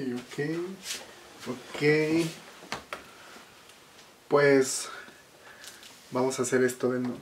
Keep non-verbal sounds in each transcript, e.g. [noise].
ok, ok. Pues vamos a hacer esto de nuevo.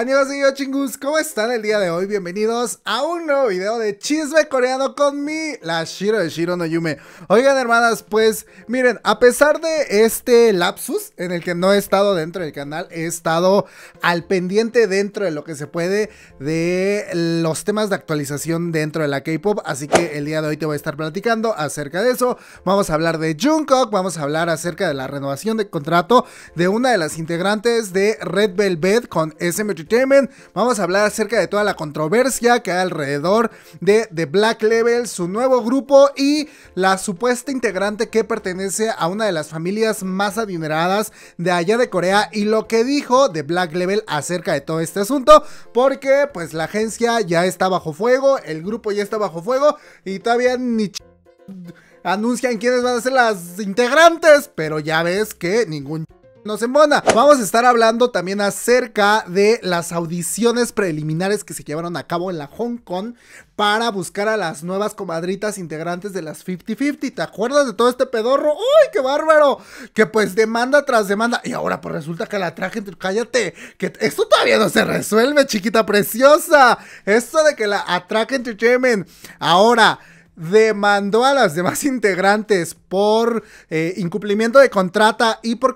Amigos y chingus, ¿cómo están el día de hoy? Bienvenidos a un nuevo video de chisme coreano con mi, la Shiro de Shiro no Yume. Oigan hermanas, pues miren, a pesar de este lapsus en el que no he estado dentro del canal, he estado al pendiente dentro de lo que se puede de los temas de actualización dentro de la K-Pop, así que el día de hoy te voy a estar platicando acerca de eso. Vamos a hablar de Jungkook, vamos a hablar acerca de la renovación de contrato de una de las integrantes de Red Velvet con SM Vamos a hablar acerca de toda la controversia que hay alrededor de The Black Level, su nuevo grupo y la supuesta integrante que pertenece a una de las familias más adineradas de allá de Corea y lo que dijo The Black Level acerca de todo este asunto, porque pues la agencia ya está bajo fuego, el grupo ya está bajo fuego y todavía ni anuncian quiénes van a ser las integrantes, pero ya ves que ningún nos embona. Vamos a estar hablando también acerca de las audiciones preliminares que se llevaron a cabo en la Hong Kong para buscar a las nuevas comadritas integrantes de las 50-50. ¿Te acuerdas de todo este pedorro? ¡Uy, qué bárbaro! Que pues demanda tras demanda. Y ahora pues resulta que la traje Cállate, que esto todavía no se resuelve, chiquita preciosa. Esto de que la atraque entertainment. Ahora demandó a las demás [laughs] integrantes por eh, incumplimiento de contrata y por,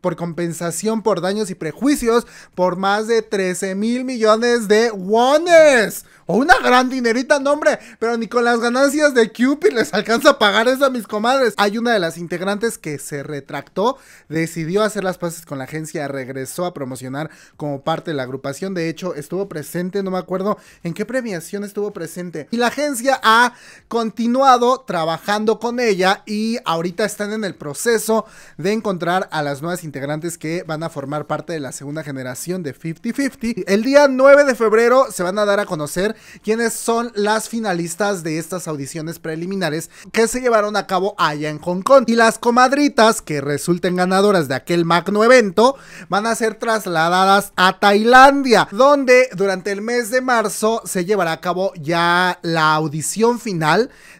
por compensación por daños y prejuicios por más de 13 mil millones de wones. O una gran dinerita, no hombre, pero ni con las ganancias de Cupid les alcanza a pagar eso a mis comadres. Hay una de las integrantes que se retractó, decidió hacer las paces con la agencia, regresó a promocionar como parte de la agrupación. De hecho, estuvo presente, no me acuerdo en qué premiación estuvo presente. Y la agencia ha continuado trabajando con ella y ahorita están en el proceso de encontrar a las nuevas integrantes que van a formar parte de la segunda generación de 5050 El día 9 de febrero se van a dar a conocer quiénes son las finalistas de estas audiciones preliminares que se llevaron a cabo allá en Hong Kong. Y las comadritas que resulten ganadoras de aquel magno evento van a ser trasladadas a Tailandia, donde durante el mes de marzo se llevará a cabo ya la audición final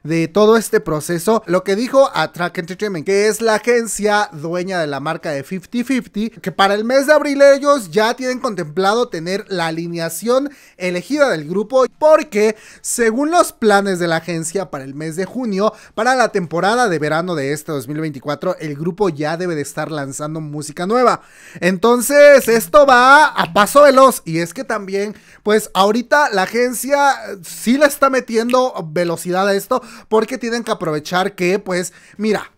de todo este proceso, lo que dijo a Track Entertainment, que es la agencia dueña de la marca de 5050, que para el mes de abril ellos ya tienen contemplado tener la alineación elegida del grupo, porque según los planes de la agencia para el mes de junio, para la temporada de verano de este 2024, el grupo ya debe de estar lanzando música nueva. Entonces, esto va a paso veloz y es que también, pues ahorita la agencia sí le está metiendo velocidad esto porque tienen que aprovechar que, pues, mira,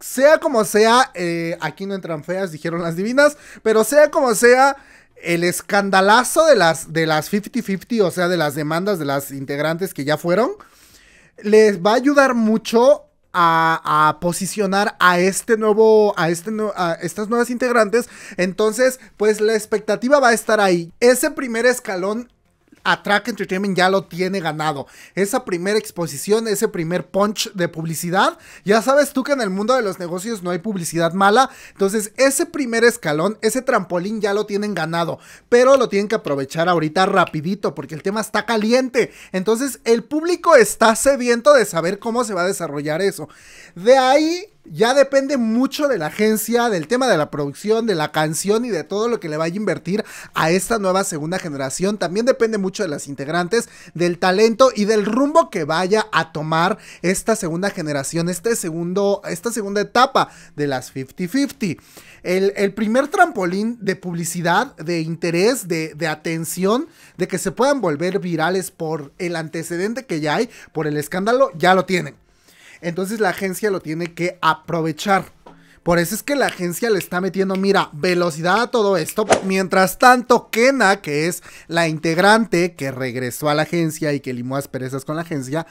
sea como sea, eh, aquí no entran feas, dijeron las divinas, pero sea como sea, el escandalazo de las 50-50, o sea, de las demandas de las integrantes que ya fueron, les va a ayudar mucho a, posicionar a este nuevo, a, este, a estas nuevas integrantes. Entonces, pues la expectativa va a estar ahí. Ese primer escalón Track Entertainment ya lo tiene ganado. Esa primera exposición, ese primer punch de publicidad, ya sabes tú que en el mundo de los negocios no hay publicidad mala, entonces ese primer escalón, ese trampolín ya lo tienen ganado, pero lo tienen que aprovechar ahorita rapidito porque el tema está caliente. Entonces el público está sediento de saber cómo se va a desarrollar eso. De ahí ya depende mucho de la agencia, del tema de la producción, de la canción y de todo lo que le vaya a invertir a esta nueva segunda generación. También depende mucho de las integrantes, del talento y del rumbo que vaya a tomar esta segunda generación, este segundo, esta segunda etapa de las 50-50. El, primer trampolín de publicidad, de interés, de, de atención, de que se puedan volver virales por el antecedente que ya hay, por el escándalo, ya lo tienen. Entonces la agencia lo tiene que aprovechar. Por eso es que la agencia le está metiendo, mira, velocidad a todo esto. Mientras tanto, Kena, que es la integrante que regresó a la agencia y que limó asperezas con la agencia,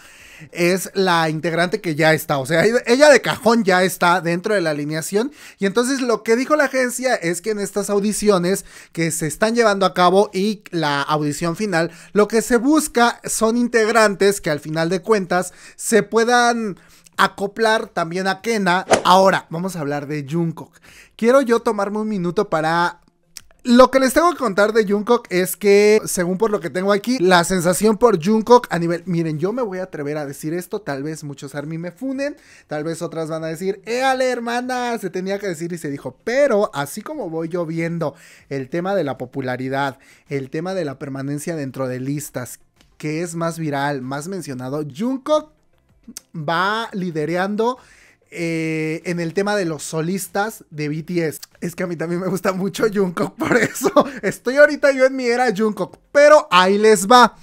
es la integrante que ya está. O sea, ella de cajón ya está dentro de la alineación. Y entonces lo que dijo la agencia es que en estas audiciones que se están llevando a cabo y la audición final, lo que se busca son integrantes que al final de cuentas se puedan acoplar también a Kena. Ahora, vamos a hablar de Jungkook. Quiero yo tomarme un minuto para lo que les tengo que contar de Jungkook es que, según por lo que tengo aquí, la sensación por Jungkook a nivel... Miren, yo me voy a atrever a decir esto, tal vez muchos mí me funen, tal vez otras van a decir, ¡Éale, hermana! Se tenía que decir y se dijo, pero así como voy yo viendo el tema de la popularidad, el tema de la permanencia dentro de listas, que es más viral, más mencionado, Jungkook va lidereando eh, en el tema de los solistas de BTS. Es que a mí también me gusta mucho Jungkook, por eso [laughs] estoy ahorita yo en mi era Jungkook, pero ahí les va.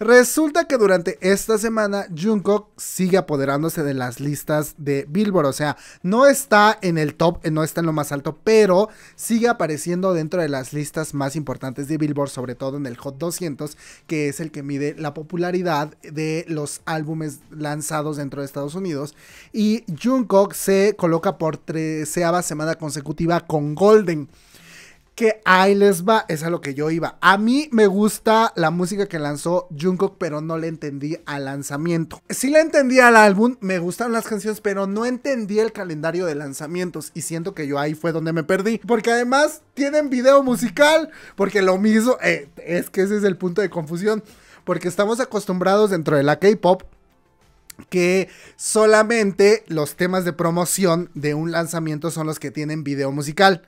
Resulta que durante esta semana Jungkook sigue apoderándose de las listas de Billboard, o sea, no está en el top, eh, no está en lo más alto, pero sigue apareciendo dentro de las listas más importantes de Billboard, sobre todo en el Hot 200, que es el que mide la popularidad de los álbumes lanzados dentro de Estados Unidos. Y Jungkook se coloca por treceava semana consecutiva con Golden que ahí les va, es a lo que yo iba. A mí me gusta la música que lanzó Jungkook, pero no le entendí al lanzamiento. Sí le entendí al álbum, me gustan las canciones, pero no entendí el calendario de lanzamientos y siento que yo ahí fue donde me perdí, porque además tienen video musical, porque lo mismo, eh, es que ese es el punto de confusión, porque estamos acostumbrados dentro de la K-Pop que solamente los temas de promoción de un lanzamiento son los que tienen video musical.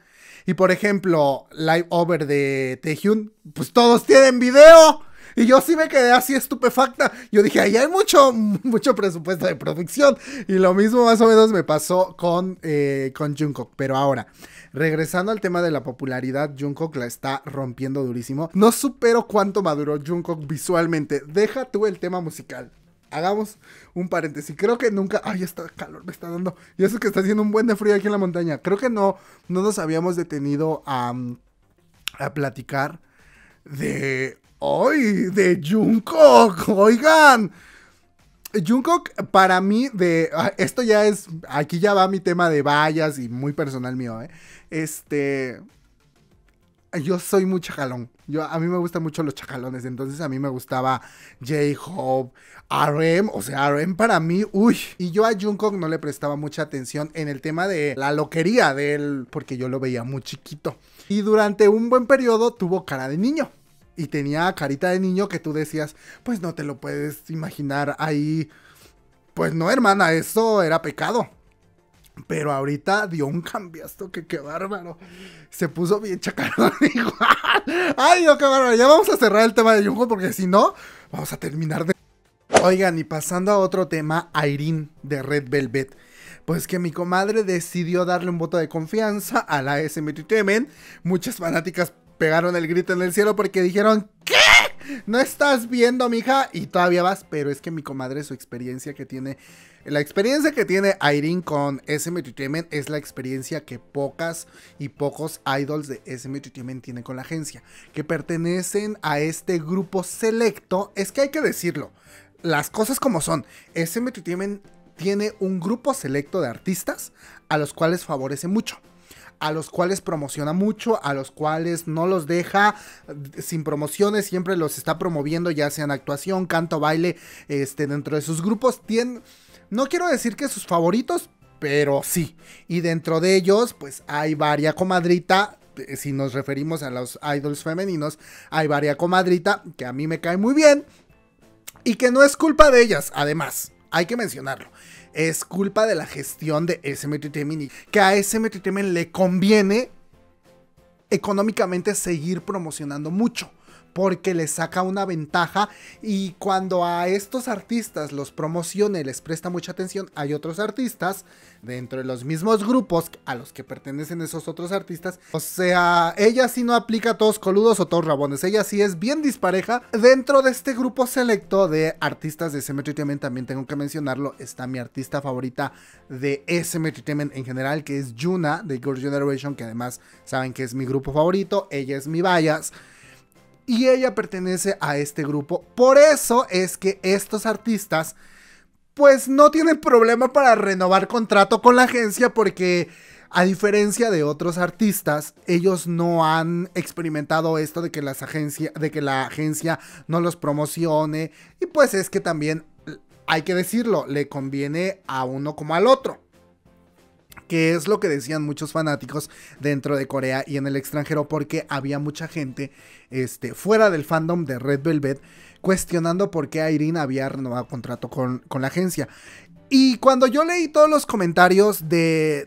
Y por ejemplo, Live Over de Taehyun, pues todos tienen video. Y yo sí me quedé así estupefacta. Yo dije, ahí hay mucho, [laughs] mucho presupuesto de producción. Y lo mismo más o menos me pasó con, eh, con Jungkook. Pero ahora, regresando al tema de la popularidad, Jungkook la está rompiendo durísimo. No supero cuánto maduró Jungkook visualmente. Deja tú el tema musical hagamos un paréntesis. Creo que nunca. Ay, está calor, me está dando. Y eso que está haciendo un buen de frío aquí en la montaña. Creo que no, no nos habíamos detenido a, a platicar de. ¡Ay! De Jungkook. Oigan. Jungkook, para mí, de. Ah, esto ya es. Aquí ya va mi tema de vallas y muy personal mío, ¿eh? Este yo soy muy chacalón, Yo, a mí me gustan mucho los chacalones, Entonces a mí me gustaba J-Hope, RM. O sea, RM para mí, uy. Y yo a Jungkook no le prestaba mucha atención en el tema de la loquería de él, porque yo lo veía muy chiquito. Y durante un buen periodo tuvo cara de niño. Y tenía carita de niño que tú decías, pues no te lo puedes imaginar ahí. Pues no, hermana, eso era pecado. Pero ahorita dio un esto que qué bárbaro. Se puso bien chacarón [laughs] igual. Ay, no, qué bárbaro. Ya vamos a cerrar el tema de Junko porque si no, vamos a terminar de... Oigan, y pasando a otro tema, Irene de Red Velvet. Pues que mi comadre decidió darle un voto de confianza a la SM Muchas fanáticas pegaron el grito en el cielo porque dijeron, ¿qué? no estás viendo, mija, y todavía vas, pero es que mi comadre, su experiencia que tiene, la experiencia que tiene Irene con SM Entertainment es la experiencia que pocas y pocos idols de SM Entertainment tienen con la agencia, que pertenecen a este grupo selecto, es que hay que decirlo, las cosas como son, SM Entertainment tiene un grupo selecto de artistas a los cuales favorece mucho a los cuales promociona mucho, a los cuales no los deja sin promociones, siempre los está promoviendo, ya sean actuación, canto, baile, este, dentro de sus grupos. Tienen, no quiero decir que sus favoritos, pero sí. Y dentro de ellos, pues hay varia comadrita. Eh, si nos referimos a los idols femeninos, hay varia comadrita que a mí me cae muy bien y que no es culpa de ellas, además, hay que mencionarlo es culpa de la gestión de SM que a SM le conviene económicamente seguir promocionando mucho porque les saca una ventaja y cuando a estos artistas los promociona y les presta mucha atención, hay otros artistas dentro de los mismos grupos a los que pertenecen esos otros artistas. O sea, ella sí no aplica todos coludos o todos rabones, ella sí es bien dispareja. Dentro de este grupo selecto de artistas de SM Entertainment también tengo que mencionarlo, está mi artista favorita de SM Entertainment en general, que es Yuna de Girl's Generation, que además saben que es mi grupo favorito, ella es mi bias y ella pertenece a este grupo. Por eso es que estos artistas pues no tienen problema para renovar contrato con la agencia porque a diferencia de otros artistas, ellos no han experimentado esto de que, de que la agencia no los promocione y pues es que también hay que decirlo, le conviene a uno como al otro que es lo que decían muchos fanáticos dentro de Corea y en el extranjero, porque había mucha gente este, fuera del fandom de Red Velvet cuestionando por qué Irene había renovado contrato con, con la agencia. Y cuando yo leí todos los comentarios de,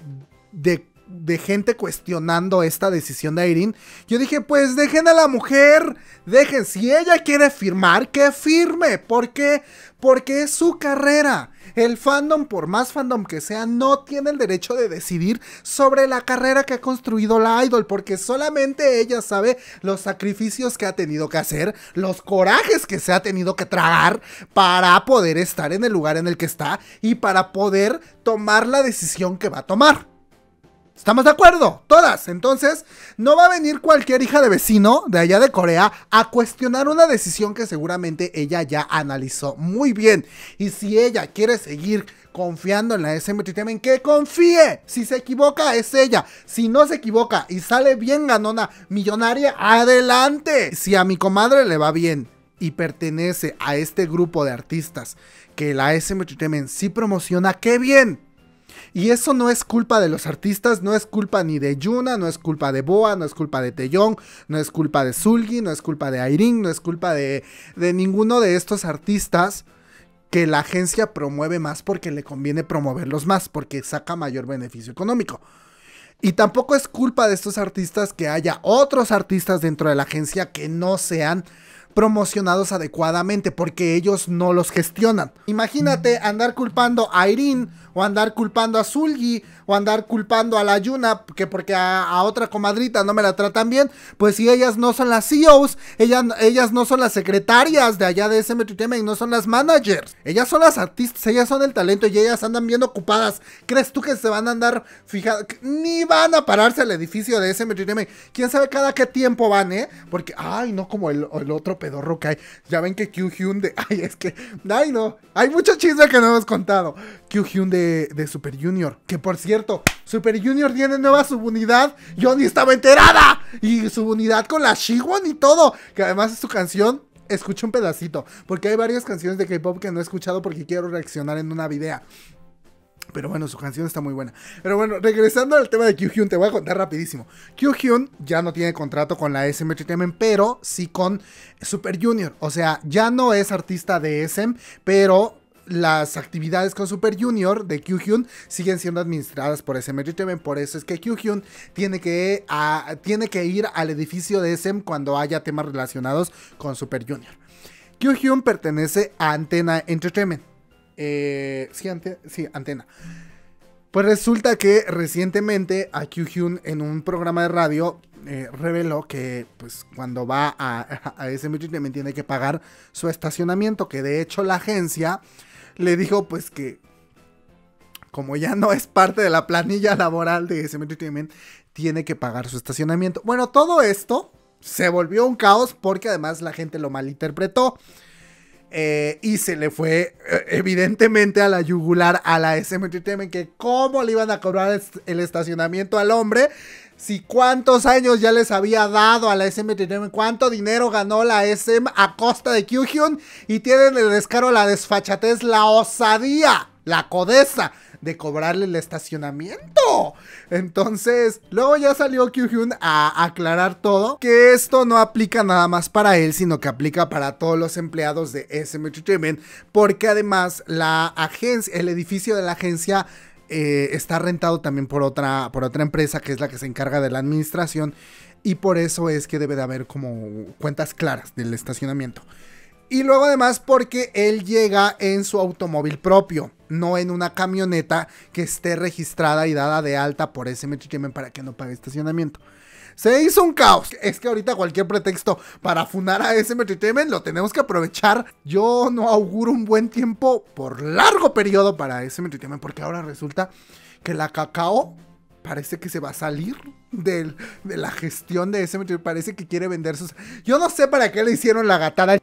de de gente cuestionando esta decisión de Irene, yo dije, pues dejen a la mujer, dejen, si ella quiere firmar, que firme, porque porque es su carrera. El fandom, por más fandom que sea, no tiene el derecho de decidir sobre la carrera que ha construido la idol, porque solamente ella sabe los sacrificios que ha tenido que hacer, los corajes que se ha tenido que tragar para poder estar en el lugar en el que está y para poder tomar la decisión que va a tomar. ¿Estamos de acuerdo? Todas. Entonces, no va a venir cualquier hija de vecino de allá de Corea a cuestionar una decisión que seguramente ella ya analizó muy bien. Y si ella quiere seguir confiando en la SM Entertainment, que confíe. Si se equivoca, es ella. Si no se equivoca y sale bien ganona, millonaria, adelante. Si a mi comadre le va bien y pertenece a este grupo de artistas que la SM Entertainment sí promociona, qué bien. Y eso no es culpa de los artistas, no es culpa ni de Yuna, no es culpa de Boa, no es culpa de Taeyong, no es culpa de Zulgi, no es culpa de Irene, no es culpa de, de ninguno de estos artistas que la agencia promueve más porque le conviene promoverlos más, porque saca mayor beneficio económico. Y tampoco es culpa de estos artistas que haya otros artistas dentro de la agencia que no sean promocionados adecuadamente porque ellos no los gestionan. Imagínate andar culpando a Irene o andar culpando a Zulgi, o andar culpando a la Yuna, que porque a, otra comadrita no me la tratan bien, pues si ellas no son las CEOs, ellas, ellas no son las secretarias de allá de ese y no son las managers, ellas son las artistas, ellas son el talento y ellas andan bien ocupadas. ¿Crees tú que se van a andar fijadas? Ni van a pararse al edificio de ese Entertainment. quién sabe cada qué tiempo van, ¿eh? Porque, ay, no como el, otro pedorro que hay. Ya ven que Q Hyun de. [laughs] Ay, es que. Ay, no. Hay mucho chisme que no hemos contado. Q Hyun de de, Super Junior. Que por cierto, Super Junior tiene nueva subunidad. Yo ni estaba enterada. Y subunidad con la Shiwon y todo. Que además es su canción escucha un pedacito. Porque hay varias canciones de K-pop que no he escuchado porque quiero reaccionar en una video. Pero bueno, su canción está muy buena. Pero bueno, regresando al tema de Kyuhyun, te voy a contar rapidísimo. Kyuhyun ya no tiene contrato con la SM Entertainment, pero sí con Super Junior. O sea, ya no es artista de SM, pero las actividades con Super Junior de Kyuhyun siguen siendo administradas por Entertainment... Por eso es que Kyuhyun tiene que, tiene que ir al edificio de SM cuando haya temas relacionados con Super Junior. Kyuhyun pertenece a Antena Entertainment. Eh, sí, Antena. Pues resulta que recientemente a Kyuhyun en un programa de radio eh, reveló que pues cuando va a, [laughs] a, Entertainment... tiene que pagar su estacionamiento, que de hecho la agencia le dijo pues que como ya no es parte de la planilla laboral de SM tiene que pagar su estacionamiento. Bueno, todo esto se volvió un caos porque además la gente lo malinterpretó. Eh, y se le fue eh, evidentemente a la yugular a la SM que cómo le iban a cobrar el estacionamiento al hombre si cuántos años ya les había dado a la sm cuánto dinero ganó la SM a costa de Kyuhyun y tienen el descaro, la desfachatez, la osadía, la codeza de cobrarle el estacionamiento. Entonces, luego ya salió Kyuhyun a aclarar todo, que esto no aplica nada más para él, sino que aplica para todos los empleados de SM Entertainment, porque además la agencia, el edificio de la agencia eh, está rentado también por otra, por otra empresa que es la que se encarga de la administración y por eso es que debe de haber como cuentas claras del estacionamiento. Y luego además porque él llega en su automóvil propio, no en una camioneta que esté registrada y dada de alta por ese para que no pague estacionamiento. Se hizo un caos. Es que ahorita cualquier pretexto para funar a ese lo tenemos que aprovechar. Yo no auguro un buen tiempo por largo periodo para ese porque ahora resulta que la cacao parece que se va a salir de la gestión de ese Parece que quiere vender sus... Yo no sé para qué le hicieron la gatada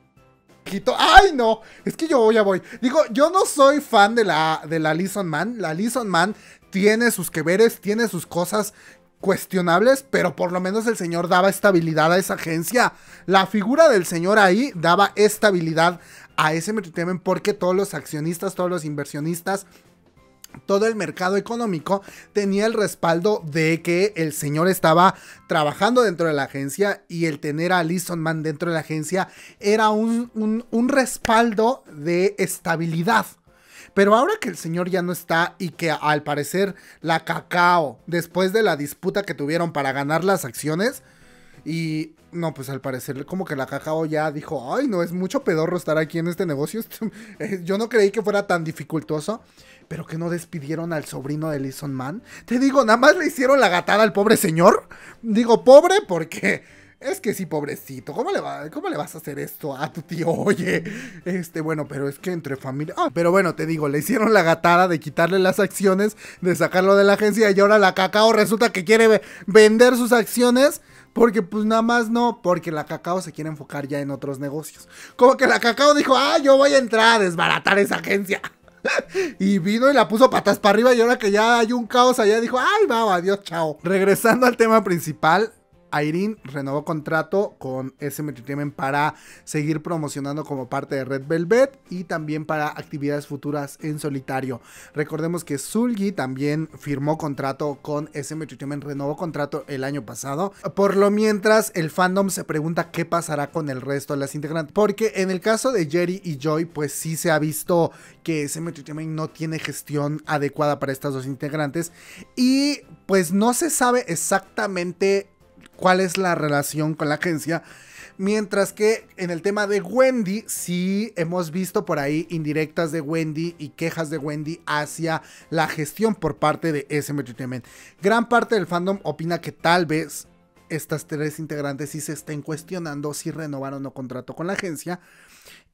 ¡Ay, no! Es que yo ya voy. Digo, yo no soy fan de la, de la Lison Man. La Lison Man tiene sus que tiene sus cosas cuestionables, pero por lo menos el señor daba estabilidad a esa agencia. La figura del señor ahí daba estabilidad a ese Entertainment porque todos los accionistas, todos los inversionistas todo el mercado económico tenía el respaldo de que el señor estaba trabajando dentro de la agencia y el tener a Alison Man dentro de la agencia era un, un respaldo de estabilidad. Pero ahora que el señor ya no está y que al parecer la cacao, después de la disputa que tuvieron para ganar las acciones, y no, pues al parecer como que la cacao ya dijo, ay, no es mucho pedorro estar aquí en este negocio, [laughs] yo no creí que fuera tan dificultoso pero que no despidieron al sobrino de Lison Man. Te digo, nada más le hicieron la gatada al pobre señor. Digo, pobre porque es que sí, pobrecito. ¿Cómo le, va, ¿Cómo le vas a hacer esto a tu tío? [laughs] Oye, este, bueno, pero es que entre familia. Ah, pero bueno, te digo, le hicieron la gatada de quitarle las acciones, de sacarlo de la agencia y ahora la cacao resulta que quiere vender sus acciones. Porque pues nada más no, porque la cacao se quiere enfocar ya en otros negocios. Como que la cacao dijo, ah, yo voy a entrar a desbaratar esa agencia. [laughs] y vino y la puso patas para arriba y ahora que ya hay un caos allá dijo, ay, va, adiós, chao. Regresando al tema principal, Irene renovó contrato con SM Entertainment para seguir promocionando como parte de Red Velvet y también para actividades futuras en solitario. Recordemos que Zulgi también firmó contrato con SM Entertainment, renovó contrato el año pasado. Por lo mientras, el fandom se pregunta qué pasará con el resto de las integrantes, porque en el caso de Jerry y Joy, pues sí se ha visto que SM Entertainment no tiene gestión adecuada para estas dos integrantes y pues no se sabe exactamente cuál es la relación con la agencia. Mientras que en el tema de Wendy, sí hemos visto por ahí indirectas de Wendy y quejas de Wendy hacia la gestión por parte de SM Gran parte del fandom opina que tal vez estas tres integrantes sí se estén cuestionando si renovaron o no contrato con la agencia.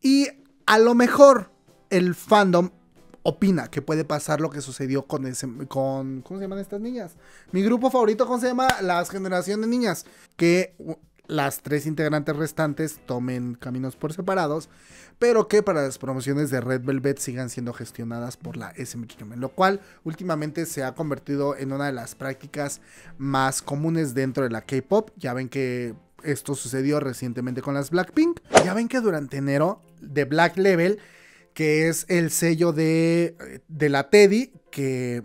Y a lo mejor el fandom opina que puede pasar lo que sucedió con ese con ¿cómo se llaman estas niñas? Mi grupo favorito ¿cómo se llama? Las generación de niñas que las tres integrantes restantes tomen caminos por separados, pero que para las promociones de Red Velvet sigan siendo gestionadas por la SM lo cual últimamente se ha convertido en una de las prácticas más comunes dentro de la K-pop. Ya ven que esto sucedió recientemente con las Blackpink. Ya ven que durante enero de Black Level que es el sello de, la Teddy, que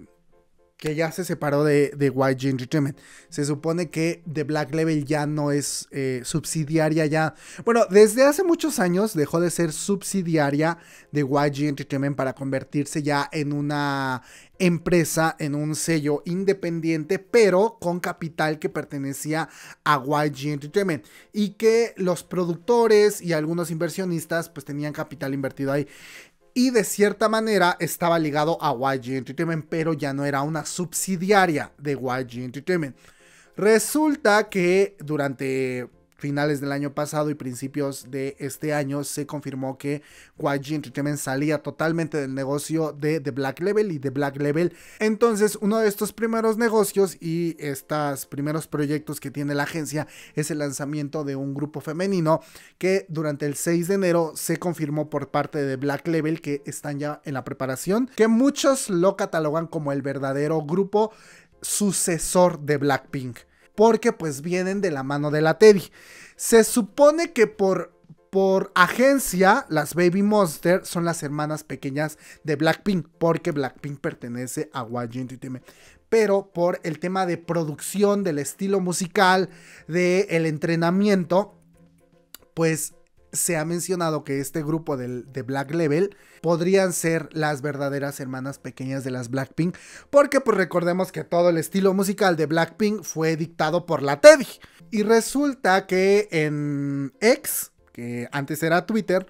que ya se separó de, de YG Entertainment. Se supone que The Black Level ya no es eh, subsidiaria ya. Bueno, desde hace muchos años dejó de ser subsidiaria de YG Entertainment para convertirse ya en una empresa, en un sello independiente, pero con capital que pertenecía a YG Entertainment y que los productores y algunos inversionistas pues tenían capital invertido ahí y de cierta manera estaba ligado a YG Entertainment, pero ya no era una subsidiaria de YG Entertainment. Resulta que durante finales del año pasado y principios de este año se confirmó que YG Entertainment salía totalmente del negocio de The Black Level y de Black Level. Entonces uno de estos primeros negocios y estos primeros proyectos que tiene la agencia es el lanzamiento de un grupo femenino que durante el 6 de enero se confirmó por parte de Black Level que están ya en la preparación, que muchos lo catalogan como el verdadero grupo sucesor de Blackpink porque pues vienen de la mano de la Teddy. Se supone que por, por agencia, las Baby Monster son las hermanas pequeñas de Blackpink, porque Blackpink pertenece a YG Entertainment. Pero por el tema de producción, del estilo musical, del entrenamiento, pues se ha mencionado que este grupo de, Black Level podrían ser las verdaderas hermanas pequeñas de las Blackpink, porque pues recordemos que todo el estilo musical de Blackpink fue dictado por la Teddy. Y resulta que en X, que antes era Twitter,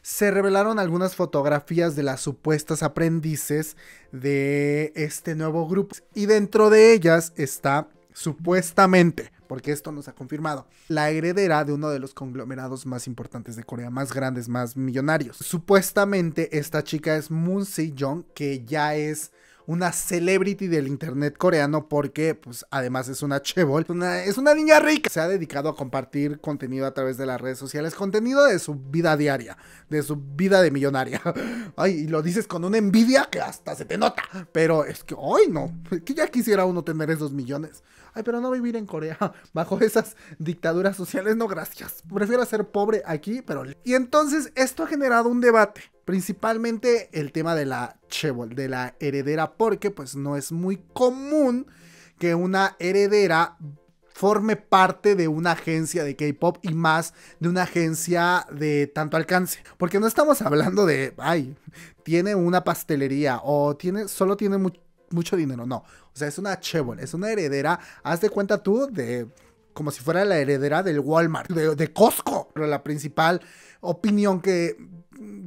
se revelaron algunas fotografías de las supuestas aprendices de este nuevo grupo. Y dentro de ellas está supuestamente porque esto nos ha confirmado, la heredera de uno de los conglomerados más importantes de Corea, más grandes, más millonarios. Supuestamente esta chica es Moon Se-jong, que ya es una celebrity del internet coreano porque pues además es una chebol, es una niña rica. Se ha dedicado a compartir contenido a través de las redes sociales, contenido de su vida diaria, de su vida de millonaria. [laughs] Ay, y lo dices con una envidia que hasta se te nota, pero es que, hoy no, que ya quisiera uno tener esos millones pero no vivir en Corea [laughs] bajo esas dictaduras sociales. No, gracias. Prefiero ser pobre aquí, pero... Y entonces esto ha generado un debate. Principalmente el tema de la chebol, de la heredera, porque pues no es muy común que una heredera forme parte de una agencia de K-pop y más de una agencia de tanto alcance. Porque no estamos hablando de, ay, tiene una pastelería o tiene, solo tiene mucho dinero, no. O sea, es una chévere, es una heredera, haz de cuenta tú, de como si fuera la heredera del Walmart, de, Costco. Pero la principal opinión que,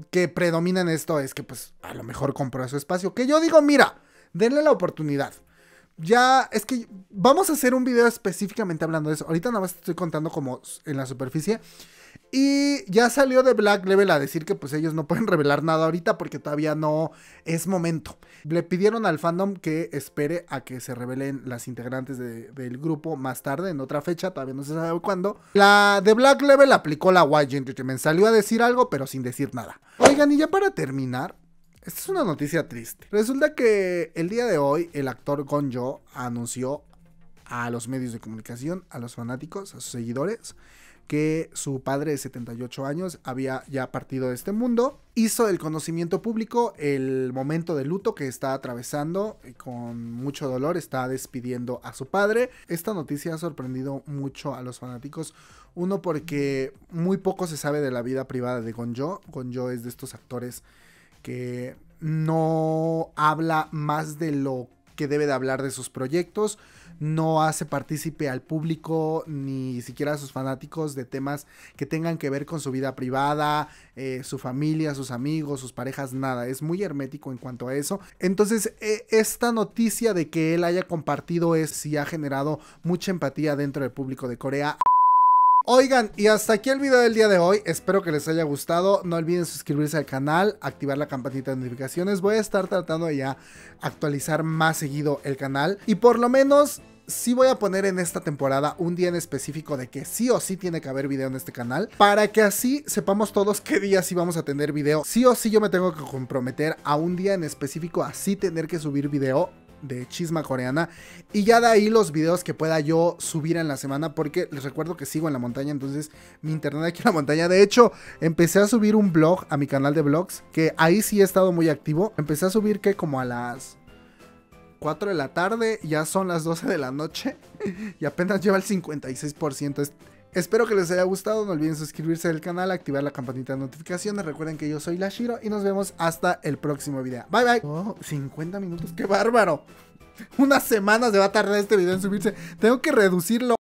que predomina en esto es que pues a lo mejor compró su espacio. Que yo digo, mira, denle la oportunidad ya es que vamos a hacer un video específicamente hablando de eso. Ahorita nada más te estoy contando como en la superficie. Y ya salió de Black Level a decir que pues ellos no pueden revelar nada ahorita porque todavía no es momento. Le pidieron al fandom que espere a que se revelen las integrantes del grupo más tarde, en otra fecha, todavía no se sabe cuándo. La de Black Level aplicó la YG Entertainment, salió a decir algo pero sin decir nada. Oigan, y ya para terminar, esta es una noticia triste. Resulta que el día de hoy el actor Gonjo anunció a los medios de comunicación, a los fanáticos, a sus seguidores, que su padre de 78 años había ya partido de este mundo. Hizo el conocimiento público el momento de luto que está atravesando y eh, con mucho dolor está despidiendo a su padre. Esta noticia ha sorprendido mucho a los fanáticos. Uno porque muy poco se sabe de la vida privada de Gonjo. Gonjo es de estos actores que no habla más de lo que que debe de hablar de sus proyectos, no hace partícipe al público ni siquiera a sus fanáticos de temas que tengan que ver con su vida privada, eh, su familia, sus amigos, sus parejas, nada. Es muy hermético en cuanto a eso. Entonces, eh, esta noticia de que él haya compartido es si ha generado mucha empatía dentro del público de Corea. Oigan, y hasta aquí el video del día de hoy, espero que les haya gustado, no olviden suscribirse al canal, activar la campanita de notificaciones, voy a estar tratando de ya actualizar más seguido el canal y por lo menos sí voy a poner en esta temporada un día en específico de que sí o sí tiene que haber video en este canal para que así sepamos todos qué día sí vamos a tener video. Sí o sí yo me tengo que comprometer a un día en específico así tener que subir video de Chisma Coreana. Y ya de ahí los videos que pueda yo subir en la semana. Porque les recuerdo que sigo en la montaña. Entonces mi internet aquí en la montaña. De hecho, empecé a subir un blog a mi canal de blogs. Que ahí sí he estado muy activo. Empecé a subir que como a las 4 de la tarde. Ya son las 12 de la noche. [laughs] Y apenas lleva el 56%. Espero que les haya gustado, no olviden suscribirse al canal, activar la campanita de notificaciones, recuerden que yo soy Lashiro y nos vemos hasta el próximo video. Bye bye. Oh, 50 minutos, qué bárbaro. Unas semanas se va a tardar este video en subirse. Tengo que reducirlo.